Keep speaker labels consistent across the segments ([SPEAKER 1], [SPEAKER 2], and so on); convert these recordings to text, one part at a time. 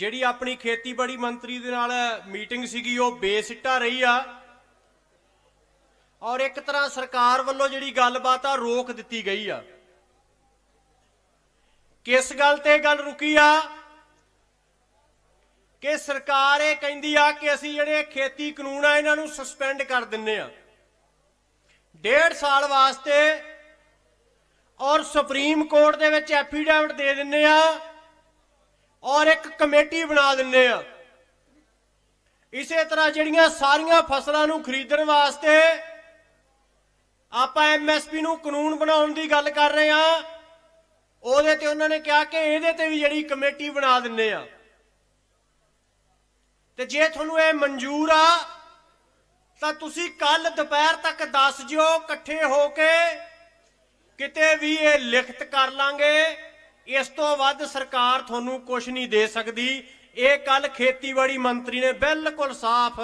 [SPEAKER 1] ਜਿਹੜੀ ਆਪਣੀ ਖੇਤੀਬਾੜੀ ਮੰਤਰੀ ਦੇ ਨਾਲ ਮੀਟਿੰਗ ਸੀਗੀ ਉਹ ਬੇਸਿੱਟਾ ਰਹੀ ਆ ਔਰ ਇੱਕ ਤਰ੍ਹਾਂ ਸਰਕਾਰ ਵੱਲੋਂ ਜਿਹੜੀ ਗੱਲਬਾਤ ਆ ਰੋਕ ਦਿੱਤੀ ਗਈ ਆ ਕਿਸ ਗੱਲ ਤੇ ਗੱਲ ਰੁਕੀ ਆ ਕਿ ਸਰਕਾਰ ਇਹ ਕਹਿੰਦੀ ਆ ਕਿ ਅਸੀਂ ਜਿਹੜੇ ਖੇਤੀ ਕਾਨੂੰਨ ਆ ਇਹਨਾਂ ਨੂੰ ਸਸਪੈਂਡ ਕਰ ਦਿੰਨੇ ਆ ਡੇਢ ਸਾਲ ਵਾਸਤੇ ਔਰ ਸੁਪਰੀਮ ਕੋਰਟ ਦੇ ਵਿੱਚ ਐਫੀਡੈਵਿਟ ਦੇ ਦਿੰਨੇ ਆ ਔਰ ਇੱਕ ਕਮੇਟੀ ਬਣਾ ਦਿੰਨੇ ਆ ਇਸੇ ਤਰ੍ਹਾਂ ਜਿਹੜੀਆਂ ਸਾਰੀਆਂ ਫਸਲਾਂ ਨੂੰ ਖਰੀਦਣ ਵਾਸਤੇ ਆਪਾਂ ਐਮਐਸਪੀ ਨੂੰ ਕਾਨੂੰਨ ਬਣਾਉਣ ਦੀ ਗੱਲ ਕਰ ਰਹੇ ਆ ਉਹਦੇ ਤੇ ਉਹਨਾਂ ਨੇ ਕਿਹਾ ਕਿ ਇਹਦੇ ਤੇ ਵੀ ਜਿਹੜੀ ਕਮੇਟੀ ਬਣਾ ਦਿੰਨੇ ਆ ਤੇ ਜੇ ਤੁਹਾਨੂੰ ਇਹ ਮਨਜ਼ੂਰ ਆ ਤਾਂ ਤੁਸੀਂ ਕੱਲ ਦੁਪਹਿਰ ਤੱਕ ਦੱਸ ਜਿਓ ਇਕੱਠੇ ਹੋ ਕੇ ਕਿਤੇ ਵੀ ਇਹ ਲਿਖਤ ਕਰ ਲਾਂਗੇ ਇਸ ਤੋਂ ਵੱਧ ਸਰਕਾਰ ਤੁਹਾਨੂੰ ਕੁਝ ਨਹੀਂ ਦੇ ਸਕਦੀ ਇਹ ਕੱਲ ਖੇਤੀਬਾੜੀ ਮੰਤਰੀ ਨੇ ਬਿਲਕੁਲ ਸਾਫ਼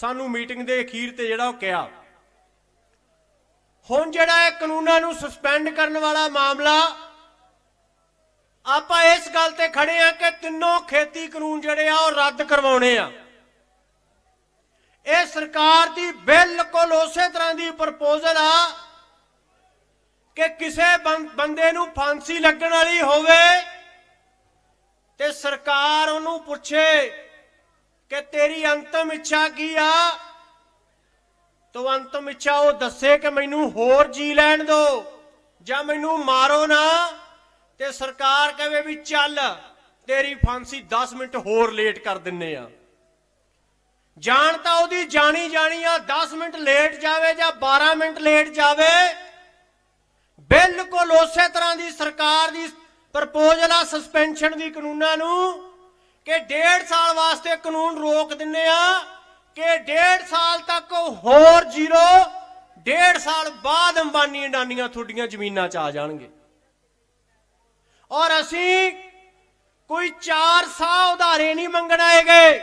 [SPEAKER 1] ਸਾਨੂੰ ਮੀਟਿੰਗ ਦੇ ਅਖੀਰ ਤੇ ਜਿਹੜਾ ਉਹ ਕਿਹਾ ਹੁਣ ਜਿਹੜਾ ਇਹ ਕਾਨੂੰਨਾਂ ਨੂੰ ਸਸਪੈਂਡ ਕਰਨ ਵਾਲਾ ਮਾਮਲਾ ਆਪਾਂ ਇਸ ਗੱਲ ਤੇ ਖੜੇ ਆ ਕਿ ਤਿੰਨੋਂ ਖੇਤੀ ਕਾਨੂੰਨ ਜਿਹੜੇ ਆ ਉਹ ਰੱਦ ਕਰਵਾਉਣੇ ਆ ਇਹ ਸਰਕਾਰ ਦੀ ਬਿਲਕੁਲ ਉਸੇ ਤਰ੍ਹਾਂ ਦੀ ਪ੍ਰਪੋਜ਼ਲ ਆ ਕਿ ਕਿਸੇ ਬੰਦੇ ਨੂੰ ਫਾਂਸੀ ਲੱਗਣ ਵਾਲੀ ਹੋਵੇ ਤੇ ਸਰਕਾਰ ਉਹਨੂੰ ਪੁੱਛੇ ਕਿ ਤੇਰੀ ਅੰਤਮ ਇੱਛਾ ਕੀ ਆ ਤੋ ਅੰਤਮ ਇੱਛਾ ਉਹ ਦੱਸੇ ਕਿ ਮੈਨੂੰ ਹੋਰ ਜੀ ਲੈਣ ਦਿਓ ਜਾਂ ਮੈਨੂੰ ਮਾਰੋ ਨਾ ਤੇ ਸਰਕਾਰ ਕਹੇ ਵੀ ਚੱਲ ਤੇਰੀ ਫਾਂਸੀ 10 ਮਿੰਟ ਹੋਰ ਲੇਟ ਕਰ ਦਿੰਨੇ ਆ ਜਾਣ ਤਾਂ ਉਹਦੀ ਜਾਣੀ ਜਾਣੀ ਆ 10 ਮਿੰਟ ਲੇਟ ਜਾਵੇ ਜਾਂ 12 ਮਿੰਟ ਲੇਟ ਜਾਵੇ ਬਿਲਕੁਲ ਉਸੇ ਤਰ੍ਹਾਂ ਦੀ ਸਰਕਾਰ ਦੀ ਪ੍ਰਪੋਜ਼ਲ ਆ ਸਸਪੈਂਸ਼ਨ ਦੀ ਕਾਨੂੰਨਾਂ ਨੂੰ ਕਿ ਡੇਢ ਸਾਲ ਵਾਸਤੇ ਕਾਨੂੰਨ ਰੋਕ ਦਿੰਨੇ ਆ ਕਿ ਡੇਢ ਸਾਲ ਤੱਕ ਹੋਰ ਜ਼ੀਰੋ ਡੇਢ ਸਾਲ ਬਾਅਦ ਅੰਬਾਨੀ ਅਡਾਨੀਆਂ ਤੁਹਾਡੀਆਂ ਜ਼ਮੀਨਾਂ 'ਚ ਆ ਜਾਣਗੇ ਔਰ ਅਸੀਂ ਕੋਈ 400 ਉਧਾਰੇ ਨਹੀਂ ਮੰਗਣ ਆਏ ਗਏ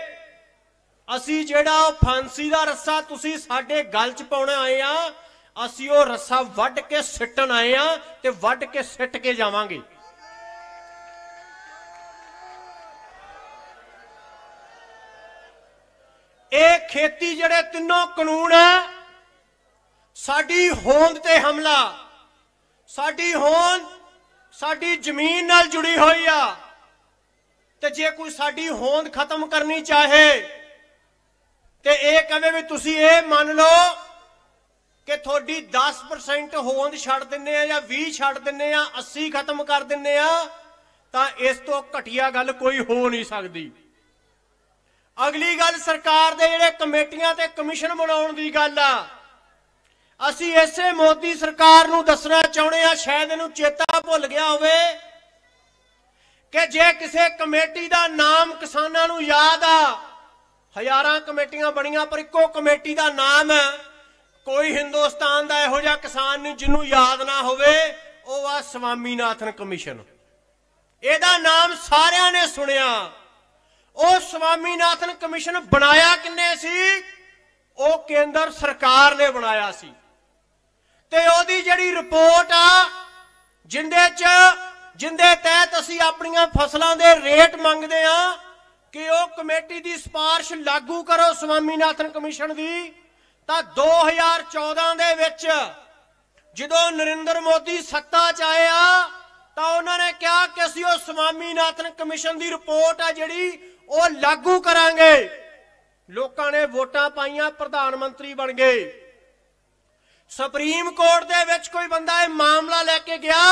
[SPEAKER 1] ਅਸੀਂ ਜਿਹੜਾ ਉਹ ਫਾਂਸੀ ਦਾ ਰੱਸਾ ਤੁਸੀਂ ਸਾਡੇ ਗਲ 'ਚ ਪਾਉਣਾ ਆਏ ਆ ਅਸੀਂ ਉਹ ਰੱਸਾ ਵੱਢ ਕੇ ਸਿੱਟਣ ਆਏ ਆ ਤੇ ਵੱਢ ਕੇ ਸਿੱਟ ਕੇ ਜਾਵਾਂਗੇ ਇਹ ਖੇਤੀ ਜਿਹੜੇ ਤਿੰਨੋਂ ਕਾਨੂੰਨ ਆ ਸਾਡੀ ਹੋਂਦ ਤੇ ਹਮਲਾ ਸਾਡੀ ਹੋਂਦ ਸਾਡੀ ਜ਼ਮੀਨ ਨਾਲ ਜੁੜੀ ਹੋਈ ਆ ਤੇ ਜੇ ਕੋਈ ਸਾਡੀ ਹੋਂਦ ਖਤਮ ਕਰਨੀ ਚਾਹੇ ਤੇ ਇਹ ਕਹੇ ਵੀ ਤੁਸੀਂ ਇਹ ਮੰਨ ਲਓ ਤੁਹਾਡੀ 10% ਹੋਂਦ ਛੱਡ ਦਿੰਨੇ ਆ ਜਾਂ 20 ਛੱਡ ਦਿੰਨੇ ਆ 80 ਖਤਮ ਕਰ ਦਿੰਨੇ ਆ ਤਾਂ ਇਸ ਤੋਂ ਘਟੀਆ ਗੱਲ ਕੋਈ ਹੋ ਨਹੀਂ ਸਕਦੀ ਅਗਲੀ ਗੱਲ ਸਰਕਾਰ ਦੇ ਜਿਹੜੇ ਕਮੇਟੀਆਂ ਤੇ ਕਮਿਸ਼ਨ ਬਣਾਉਣ ਦੀ ਗੱਲ ਆ ਅਸੀਂ ਇਸੇ ਮੋਦੀ ਸਰਕਾਰ ਨੂੰ ਦੱਸਣਾ ਚਾਹੁੰਦੇ ਆ ਸ਼ਾਇਦ ਇਹਨੂੰ ਚੇਤਾ ਭੁੱਲ ਗਿਆ ਹੋਵੇ ਕਿ ਜੇ ਕਿਸੇ ਕਮੇਟੀ ਦਾ ਨਾਮ ਕਿਸਾਨਾਂ ਨੂੰ ਯਾਦ ਆ ਹਜ਼ਾਰਾਂ ਕਮੇਟੀਆਂ ਬਣੀਆਂ ਪਰ ਇੱਕੋ ਕਮੇਟੀ ਦਾ ਨਾਮ ਹੈ ਕੋਈ ਹਿੰਦੁਸਤਾਨ ਦਾ ਇਹੋ ਜਿਹਾ ਕਿਸਾਨ ਨਹੀਂ ਜਿਹਨੂੰ ਯਾਦ ਨਾ ਹੋਵੇ ਉਹ ਆ ਸਵਾਮੀਨਾਥਨ ਕਮਿਸ਼ਨ ਇਹਦਾ ਨਾਮ ਸਾਰਿਆਂ ਨੇ ਸੁਣਿਆ ਉਹ ਸਵਾਮੀਨਾਥਨ ਕਮਿਸ਼ਨ ਬਣਾਇਆ ਕਿੰਨੇ ਸੀ ਉਹ ਕੇਂਦਰ ਸਰਕਾਰ ਨੇ ਬਣਾਇਆ ਸੀ ਤੇ ਉਹਦੀ ਜਿਹੜੀ ਰਿਪੋਰਟ ਆ ਜਿੰਦੇ ਚ ਜਿੰਦੇ ਤਹਿਤ ਅਸੀਂ ਆਪਣੀਆਂ ਫਸਲਾਂ ਦੇ ਰੇਟ ਮੰਗਦੇ ਆ ਕਿ ਉਹ ਕਮੇਟੀ ਦੀ ਸਿਫਾਰਿਸ਼ ਲਾਗੂ ਕਰੋ ਸਵਾਮੀਨਾਥਨ ਕਮਿਸ਼ਨ ਦੀ ਤਾਂ 2014 ਦੇ ਵਿੱਚ ਜਦੋਂ ਨਰਿੰਦਰ ਮੋਦੀ ਸੱਤਾ 'ਚ ਆਇਆ ਤਾਂ ਉਹਨਾਂ ਨੇ ਕਿਹਾ ਕਿ ਅਸੀਂ ਉਹ ਨਾਥਨ ਕਮਿਸ਼ਨ ਦੀ ਰਿਪੋਰਟ ਆ ਜਿਹੜੀ ਉਹ ਲਾਗੂ ਕਰਾਂਗੇ ਲੋਕਾਂ ਨੇ ਵੋਟਾਂ ਪਾਈਆਂ ਪ੍ਰਧਾਨ ਮੰਤਰੀ ਬਣ ਗਏ ਸੁਪਰੀਮ ਕੋਰਟ ਦੇ ਵਿੱਚ ਕੋਈ ਬੰਦਾ ਇਹ ਮਾਮਲਾ ਲੈ ਕੇ ਗਿਆ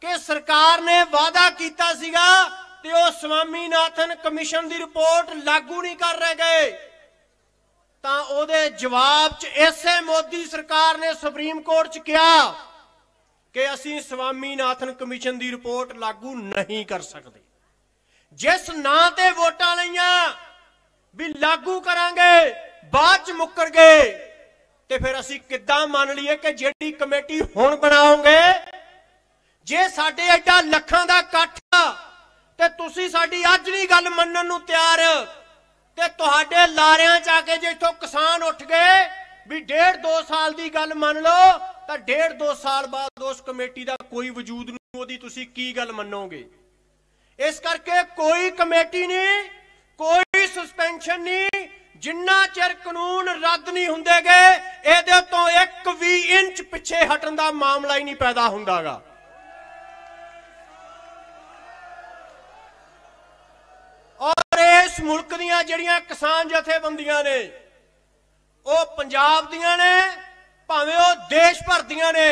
[SPEAKER 1] ਕਿ ਸਰਕਾਰ ਨੇ ਵਾਅਦਾ ਕੀਤਾ ਸੀਗਾ ਤੇ ਉਹ ਨਾਥਨ ਕਮਿਸ਼ਨ ਦੀ ਰਿਪੋਰਟ ਲਾਗੂ ਨਹੀਂ ਕਰ ਰਹੇ ਗਏ ਤਾਂ ਉਹਦੇ ਜਵਾਬ 'ਚ ਇਸੇ ਮੋਦੀ ਸਰਕਾਰ ਨੇ ਸੁਪਰੀਮ ਕੋਰਟ 'ਚ ਕਿਹਾ ਕਿ ਅਸੀਂ ਸਵਾਮੀਨਾਥਨ ਕਮਿਸ਼ਨ ਦੀ ਰਿਪੋਰਟ ਲਾਗੂ ਨਹੀਂ ਕਰ ਸਕਦੇ ਜਿਸ ਨਾਂ ਤੇ ਵੋਟਾਂ ਲਈਆਂ ਵੀ ਲਾਗੂ ਕਰਾਂਗੇ ਬਾਅਦ 'ਚ ਮੁੱਕਰ ਗਏ ਤੇ ਫਿਰ ਅਸੀਂ ਕਿੱਦਾਂ ਮੰਨ ਲਈਏ ਕਿ ਜਿਹੜੀ ਕਮੇਟੀ ਹੁਣ ਬਣਾਉਂਗੇ ਜੇ ਸਾਡੇ ਐਡਾ ਲੱਖਾਂ ਦਾ ਇਕੱਠ ਤੇ ਤੁਸੀਂ ਸਾਡੀ ਅੱਜ ਨਹੀਂ ਗੱਲ ਮੰਨਣ ਨੂੰ ਤਿਆਰ ਤੇ ਤੁਹਾਡੇ ਲਾਰਿਆਂ ਚ ਆ ਕੇ ਜੇ ਇਥੋਂ ਕਿਸਾਨ ਉੱਠ ਗਏ ਵੀ ਡੇਢ 2 ਸਾਲ ਦੀ ਗੱਲ ਮੰਨ ਲਓ ਤਾਂ ਡੇਢ 2 ਸਾਲ ਬਾਅਦ ਉਸ ਕਮੇਟੀ ਦਾ ਕੋਈ ਵਜੂਦ ਨਹੀਂ ਉਹਦੀ ਤੁਸੀਂ ਕੀ ਗੱਲ ਮੰਨੋਗੇ ਇਸ ਕਰਕੇ ਕੋਈ ਕਮੇਟੀ ਨਹੀਂ ਕੋਈ ਸਸਪੈਂਸ਼ਨ ਨਹੀਂ ਜਿੰਨਾ ਚਿਰ ਕਾਨੂੰਨ ਰੱਦ ਨਹੀਂ ਹੁੰਦੇਗੇ ਇਹਦੇ ਤੋਂ 1 ਵੀ ਇੰਚ ਪਿੱਛੇ ਹਟਣ ਦਾ ਮਾਮਲਾ ਹੀ ਨਹੀਂ ਪੈਦਾ ਹੁੰਦਾਗਾ ਇਸ ਮੁਲਕ ਦੀਆਂ ਜਿਹੜੀਆਂ ਕਿਸਾਨ ਜਥੇਬੰਦੀਆਂ ਨੇ ਉਹ ਪੰਜਾਬ ਦੀਆਂ ਨੇ ਭਾਵੇਂ ਉਹ ਦੇਸ਼ ਭਰ ਦੀਆਂ ਨੇ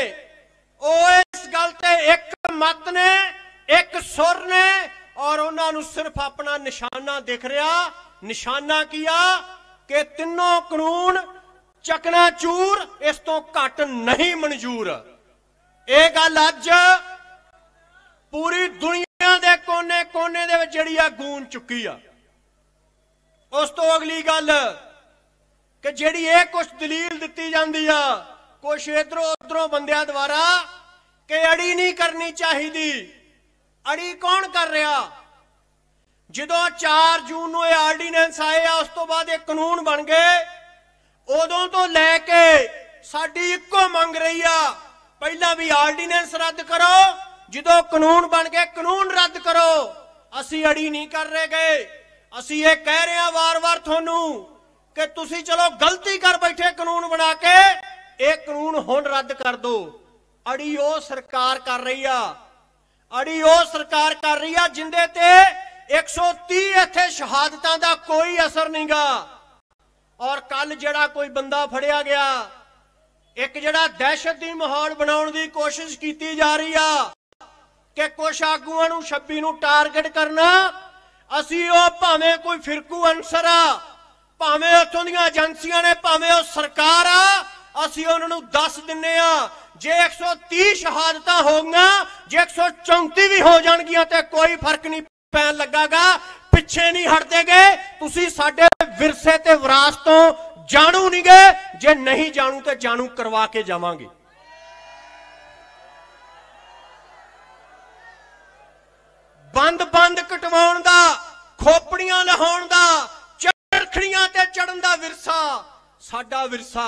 [SPEAKER 1] ਉਹ ਇਸ ਗੱਲ ਤੇ ਇੱਕ ਮਤ ਨੇ ਇੱਕ ਸੁਰ ਨੇ ਔਰ ਉਹਨਾਂ ਨੂੰ ਸਿਰਫ ਆਪਣਾ ਨਿਸ਼ਾਨਾ ਦਿਖ ਰਿਹਾ ਨਿਸ਼ਾਨਾ ਕੀਆ ਕਿ ਤਿੰਨੋਂ ਕਾਨੂੰਨ ਚੱਕਣਾ ਚੂਰ ਇਸ ਤੋਂ ਘੱਟ ਨਹੀਂ ਮਨਜ਼ੂਰ ਇਹ ਗੱਲ ਅੱਜ ਪੂਰੀ ਦੁਨੀਆ ਦੇ ਕੋਨੇ-ਕੋਨੇ ਦੇ ਵਿੱਚ ਜਿਹੜੀ ਆ ਗੂੰਜ ਚੁੱਕੀ ਆ ਉਸ ਤੋਂ ਅਗਲੀ ਗੱਲ ਕਿ ਜਿਹੜੀ ਇਹ ਕੁਝ ਦਲੀਲ ਦਿੱਤੀ ਜਾਂਦੀ ਆ ਕੁਝ ਇਧਰੋਂ ਉਧਰੋਂ ਬੰਦਿਆਂ ਦੁਆਰਾ ਕਿ ਅੜੀ ਨਹੀਂ ਕਰਨੀ ਚਾਹੀਦੀ ਅੜੀ ਕੌਣ ਕਰ ਰਿਹਾ ਜਦੋਂ 4 ਜੂਨ ਨੂੰ ਇਹ ਆਰਡੀਨੈਂਸ ਆਇਆ ਉਸ ਤੋਂ ਬਾਅਦ ਇਹ ਕਾਨੂੰਨ ਬਣ ਗਏ ਉਦੋਂ ਤੋਂ ਲੈ ਕੇ ਸਾਡੀ ਇੱਕੋ ਮੰਗ ਰਹੀ ਆ ਪਹਿਲਾਂ ਵੀ ਆਰਡੀਨੈਂਸ ਰੱਦ ਕਰੋ ਜਦੋਂ ਕਾਨੂੰਨ ਬਣ ਗਏ ਕਾਨੂੰਨ ਰੱਦ ਕਰੋ ਅਸੀਂ ਅੜੀ ਨਹੀਂ ਕਰ ਰਹੇ ਗਏ ਅਸੀਂ ਇਹ ਕਹਿ ਰਹੇ ਹਾਂ ਵਾਰ-ਵਾਰ ਤੁਹਾਨੂੰ ਕਿ ਤੁਸੀਂ ਚਲੋ ਗਲਤੀ ਕਰ ਬੈਠੇ ਕਾਨੂੰਨ ਬਣਾ ਕੇ ਇਹ ਕਾਨੂੰਨ ਹੁਣ ਰੱਦ ਕਰ ਦਿਓ ਅੜੀ ਉਹ ਸਰਕਾਰ ਕਰ ਰਹੀ ਆ ਅੜੀ ਉਹ ਸਰਕਾਰ ਕਰ ਰਹੀ ਆ ਜਿੰਦੇ ਤੇ 130 ਇੱਥੇ ਸ਼ਹਾਦਤਾਂ ਦਾ ਕੋਈ ਅਸਰ ਨਹੀਂਗਾ ਔਰ ਕੱਲ ਜਿਹੜਾ ਕੋਈ ਬੰਦਾ ਫੜਿਆ ਗਿਆ ਇੱਕ ਜਿਹੜਾ دہشت ਦੀ ਮਾਹੌਲ ਬਣਾਉਣ ਦੀ ਕੋਸ਼ਿਸ਼ ਕੀਤੀ ਜਾ ਰਹੀ ਆ ਕਿ ਕੁਝ ਆਗੂਆਂ ਨੂੰ 26 ਨੂੰ ਟਾਰਗੇਟ ਕਰਨਾ ਅਸੀਂ ਉਹ ਭਾਵੇਂ ਕੋਈ ਫਿਰਕੂ ਅਨਸਰ ਆ ਭਾਵੇਂ ਉੱਥੋਂ ਦੀਆਂ ਏਜੰਸੀਆਂ ਨੇ ਭਾਵੇਂ ਉਹ ਸਰਕਾਰ ਆ ਅਸੀਂ ਉਹਨਾਂ ਨੂੰ ਦੱਸ ਦਿੰਨੇ ਆ ਜੇ 130 ਸ਼ਹਾਦਤਾਂ ਹੋਗੀਆਂ ਜੇ 134 ਵੀ ਹੋ ਜਾਣਗੀਆਂ ਤੇ ਕੋਈ ਫਰਕ ਨਹੀਂ ਪੈਣ ਲੱਗਾਗਾ ਪਿੱਛੇ ਨਹੀਂ ਹਟਦੇਗੇ ਤੁਸੀਂ ਸਾਡੇ ਵਿਰਸੇ ਤੇ ਵਿਰਾਸਤੋਂ ਤੋਂ ਜਾਣੂ ਨਹੀਂਗੇ ਜੇ ਨਹੀਂ ਜਾਣੂ ਤੇ ਜਾਣੂ ਕਰਵਾ ਕੇ ਜਾਵਾਂਗੇ ਬੰਦ-ਬੰਦ ਕਟਵਾਉਣ ਦਾ ਖੋਪੜੀਆਂ ਲਹਾਉਣ ਦਾ ਚਰਖੜੀਆਂ ਤੇ ਚੜਨ ਦਾ ਵਿਰਸਾ ਸਾਡਾ ਵਿਰਸਾ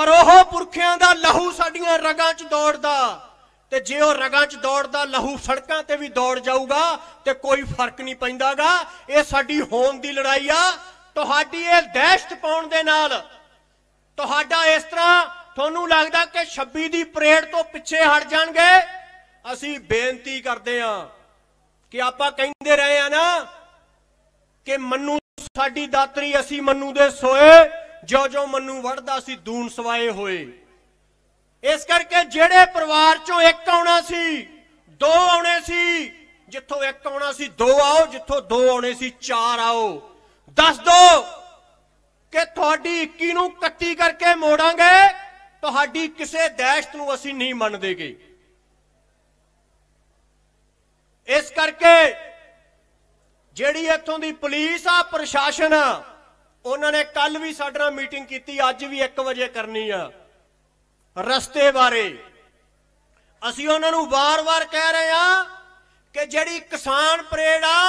[SPEAKER 1] ਔਰ ਉਹ ਪੁਰਖਿਆਂ ਦਾ ਲਹੂ ਸਾਡੀਆਂ ਰਗਾਂ 'ਚ ਦੌੜਦਾ ਤੇ ਜੇ ਉਹ ਰਗਾਂ 'ਚ ਦੌੜਦਾ ਲਹੂ ਸੜਕਾਂ ਤੇ ਵੀ ਦੌੜ ਜਾਊਗਾ ਤੇ ਕੋਈ ਫਰਕ ਨਹੀਂ ਪੈਂਦਾਗਾ ਇਹ ਸਾਡੀ ਹੋਂਦ ਦੀ ਲੜਾਈ ਆ ਤੁਹਾਡੀ ਇਹ ਦਹਿਸ਼ਤ ਪਾਉਣ ਦੇ ਨਾਲ ਤੁਹਾਡਾ ਇਸ ਤਰ੍ਹਾਂ ਤੁਹਾਨੂੰ ਲੱਗਦਾ ਕਿ 26 ਦੀ ਪਰੇਡ ਤੋਂ ਪਿੱਛੇ ਹਟ ਜਾਣਗੇ ਅਸੀਂ ਬੇਨਤੀ ਕਰਦੇ ਆ ਕਿ ਆਪਾਂ ਕਹਿੰਦੇ ਰਹੇ ਆ ਨਾ ਕਿ ਮੰਨੂ ਸਾਡੀ ਦਾਤਰੀ ਅਸੀਂ ਮੰਨੂ ਦੇ ਸੋਏ ਜੋ ਜੋ ਮੰਨੂ ਵੜਦਾ ਸੀ ਦੂਣ ਸਵਾਏ ਹੋਏ ਇਸ ਕਰਕੇ ਜਿਹੜੇ ਪਰਿਵਾਰ ਚੋਂ ਇੱਕ ਆਉਣਾ ਸੀ ਦੋ ਆਉਣੇ ਸੀ ਜਿੱਥੋਂ ਇੱਕ ਆਉਣਾ ਸੀ ਦੋ ਆਓ ਜਿੱਥੋਂ ਦੋ ਆਉਣੇ ਸੀ ਚਾਰ ਆਓ ਦੱਸ ਦੋ ਕਿ ਤੁਹਾਡੀ 21 ਨੂੰ ਕੱਤੀ ਕਰਕੇ ਮੋੜਾਂਗੇ ਤੁਹਾਡੀ ਕਿਸੇ ਦੇਸ਼ ਨੂੰ ਅਸੀਂ ਨਹੀਂ ਮੰਨਦੇਗੇ ਇਸ ਕਰਕੇ ਜਿਹੜੀ ਇੱਥੋਂ ਦੀ ਪੁਲਿਸ ਆ ਪ੍ਰਸ਼ਾਸਨ ਉਹਨਾਂ ਨੇ ਕੱਲ ਵੀ ਸਾਡੇ ਨਾਲ ਮੀਟਿੰਗ ਕੀਤੀ ਅੱਜ ਵੀ 1 ਵਜੇ ਕਰਨੀ ਆ ਰਸਤੇ ਬਾਰੇ ਅਸੀਂ ਉਹਨਾਂ ਨੂੰ ਵਾਰ-ਵਾਰ ਕਹਿ ਰਹੇ ਆ ਕਿ ਜਿਹੜੀ ਕਿਸਾਨ ਪਰੇਡ ਆ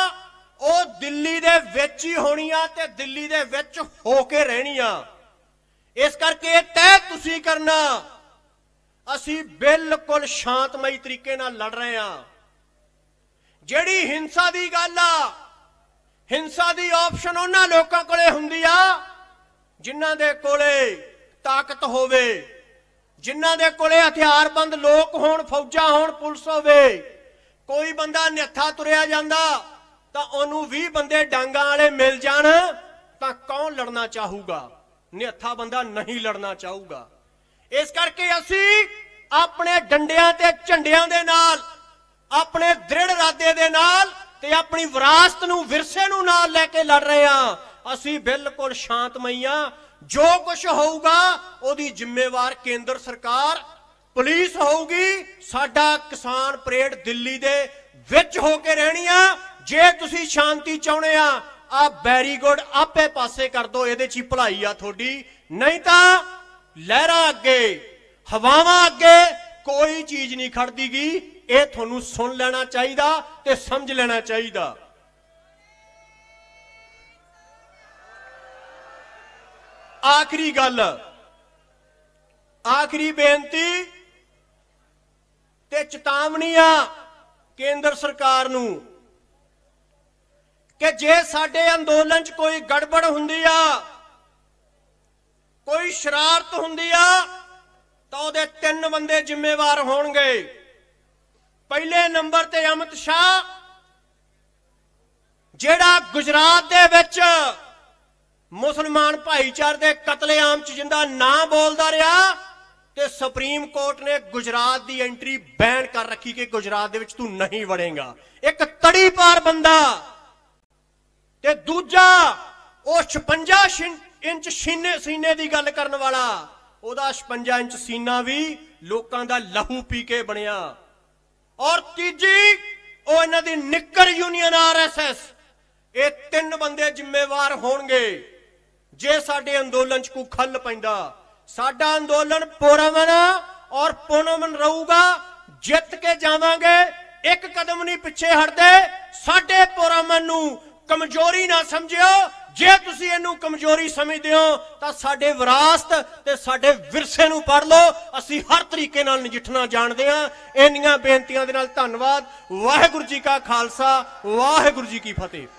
[SPEAKER 1] ਉਹ ਦਿੱਲੀ ਦੇ ਵਿੱਚ ਹੀ ਹੋਣੀ ਆ ਤੇ ਦਿੱਲੀ ਦੇ ਵਿੱਚ ਹੋ ਕੇ ਰਹਿਣੀ ਆ ਇਸ ਕਰਕੇ ਇਹ ਤੈਅ ਤੁਸੀਂ ਕਰਨਾ ਅਸੀਂ ਬਿਲਕੁਲ ਸ਼ਾਂਤਮਈ ਤਰੀਕੇ ਨਾਲ ਲੜ ਰਹੇ ਆ ਜਿਹੜੀ ਹਿੰਸਾ ਦੀ ਗੱਲ ਆ ਹਿੰਸਾ ਦੀ ਆਪਸ਼ਨ ਉਹਨਾਂ ਲੋਕਾਂ ਕੋਲੇ ਹੁੰਦੀ ਆ ਜਿਨ੍ਹਾਂ ਦੇ ਕੋਲੇ ਤਾਕਤ ਹੋਵੇ ਜਿਨ੍ਹਾਂ ਦੇ ਕੋਲੇ ਹਥਿਆਰਬੰਦ ਲੋਕ ਹੋਣ ਫੌਜਾਂ ਹੋਣ ਪੁਲਿਸ ਹੋਵੇ ਕੋਈ ਬੰਦਾ ਨਿੱਥਾ ਤੁਰਿਆ ਜਾਂਦਾ ਤਾਂ ਉਹਨੂੰ 20 ਬੰਦੇ ਡਾਂਗਾ ਵਾਲੇ ਮਿਲ ਜਾਣ ਤਾਂ ਕੌਣ ਲੜਨਾ ਚਾਹੂਗਾ ਨਿੱਥਾ ਬੰਦਾ ਨਹੀਂ ਲੜਨਾ ਚਾਹੂਗਾ ਇਸ ਕਰਕੇ ਅਸੀਂ ਆਪਣੇ ਡੰਡਿਆਂ ਤੇ ਝੰਡਿਆਂ ਦੇ ਨਾਲ ਆਪਣੇ ਦ੍ਰਿੜ ਇਰਾਦੇ ਦੇ ਨਾਲ ਤੇ ਆਪਣੀ ਵਿਰਾਸਤ ਨੂੰ ਵਿਰਸੇ ਨੂੰ ਨਾਲ ਲੈ ਕੇ ਲੜ ਰਹੇ ਆ ਅਸੀਂ ਬਿਲਕੁਲ ਸ਼ਾਂਤਮਈਆ ਜੋ ਕੁਝ ਹੋਊਗਾ ਉਹਦੀ ਜ਼ਿੰਮੇਵਾਰ ਕੇਂਦਰ ਸਰਕਾਰ ਪੁਲਿਸ ਹੋਊਗੀ ਸਾਡਾ ਕਿਸਾਨ ਪਰੇਡ ਦਿੱਲੀ ਦੇ ਵਿੱਚ ਹੋ ਕੇ ਰਹਿਣੀ ਆ ਜੇ ਤੁਸੀਂ ਸ਼ਾਂਤੀ ਚਾਹੁੰਦੇ ਆ ਆ ਗੁੱਡ ਆਪੇ ਪਾਸੇ ਕਰ ਦੋ ਇਹਦੇ 'ਚ ਹੀ ਭਲਾਈ ਆ ਤੁਹਾਡੀ ਨਹੀਂ ਤਾਂ ਲਹਿਰਾ ਅੱਗੇ ਹਵਾਵਾਂ ਅੱਗੇ ਕੋਈ ਚੀਜ਼ ਨਹੀਂ ਖੜਦੀਗੀ ਇਹ ਤੁਹਾਨੂੰ ਸੁਣ ਲੈਣਾ ਚਾਹੀਦਾ ਤੇ ਸਮਝ ਲੈਣਾ ਚਾਹੀਦਾ ਆਖਰੀ ਗੱਲ ਆਖਰੀ ਬੇਨਤੀ ਤੇ ਚੇਤਾਵਨੀ ਆ ਕੇਂਦਰ ਸਰਕਾਰ ਨੂੰ ਕਿ ਜੇ ਸਾਡੇ ਅੰਦੋਲਨ 'ਚ ਕੋਈ ਗੜਬੜ ਹੁੰਦੀ ਆ ਕੋਈ ਸ਼ਰਾਰਤ ਹੁੰਦੀ ਆ ਤਾਂ ਉਹਦੇ ਤਿੰਨ ਬੰਦੇ ਜ਼ਿੰਮੇਵਾਰ ਹੋਣਗੇ ਪਹਿਲੇ ਨੰਬਰ ਤੇ ਅਮਿਤ ਸ਼ਾਹ ਜਿਹੜਾ ਗੁਜਰਾਤ ਦੇ ਵਿੱਚ ਮੁਸਲਮਾਨ ਭਾਈਚਾਰ ਦੇ ਕਤਲੇਆਮ ਚ ਜਿੰਦਾ ਨਾਂ ਬੋਲਦਾ ਰਿਹਾ ਤੇ ਸੁਪਰੀਮ ਕੋਰਟ ਨੇ ਗੁਜਰਾਤ ਦੀ ਐਂਟਰੀ ਬੈਨ ਕਰ ਰੱਖੀ ਕਿ ਗੁਜਰਾਤ ਦੇ ਵਿੱਚ ਤੂੰ ਨਹੀਂ ਵੜੇਗਾ ਇੱਕ ਤੜੀ ਪਾਰ ਬੰਦਾ ਤੇ ਦੂਜਾ ਉਹ 56 ਇੰਚ ਸੀਨੇ ਸੀਨੇ ਦੀ ਗੱਲ ਕਰਨ ਵਾਲਾ ਉਹਦਾ 56 ਇੰਚ ਸੀਨਾ ਵੀ ਲੋਕਾਂ ਦਾ ਲਹੂ ਪੀ ਕੇ ਬਣਿਆ ਔਰ ਤੀਜੀ ਉਹ ਇਹਨਾਂ ਦੀ ਨਿੱਕਰ ਯੂਨੀਅਨ ਆਰਐਸਐਸ ਇਹ ਤਿੰਨ ਬੰਦੇ ਜ਼ਿੰਮੇਵਾਰ ਹੋਣਗੇ ਜੇ ਸਾਡੇ ਅੰਦੋਲਨ 'ਚ ਕੋ ਖੱਲ ਪੈਂਦਾ ਸਾਡਾ ਅੰਦੋਲਨ ਪੁਰਮਨ ਔਰ ਪੁਨਮਨ ਰਹੂਗਾ ਜਿੱਤ ਕੇ ਜਾਵਾਂਗੇ ਇੱਕ ਕਦਮ ਨਹੀਂ ਪਿੱਛੇ ਹਟਦੇ ਸਾਡੇ ਪੁਰਮਨ ਨੂੰ ਕਮਜ਼ੋਰੀ ਨਾ ਸਮਝਿਓ ਜੇ ਤੁਸੀਂ ਇਹਨੂੰ ਕਮਜ਼ੋਰੀ ਸਮਝਦੇ ਹੋ ਤਾਂ ਸਾਡੇ ਵਿਰਾਸਤ ਤੇ ਸਾਡੇ ਵਿਰਸੇ ਨੂੰ ਪੜ ਲਓ ਅਸੀਂ ਹਰ ਤਰੀਕੇ ਨਾਲ ਨਜਿੱਠਣਾ ਜਾਣਦੇ ਹਾਂ ਇੰਨੀਆਂ ਬੇਨਤੀਆਂ ਦੇ ਨਾਲ ਧੰਨਵਾਦ ਵਾਹਿਗੁਰੂ ਜੀ ਕਾ ਖਾਲਸਾ ਵਾਹਿਗੁਰੂ ਜੀ ਕੀ ਫਤਿਹ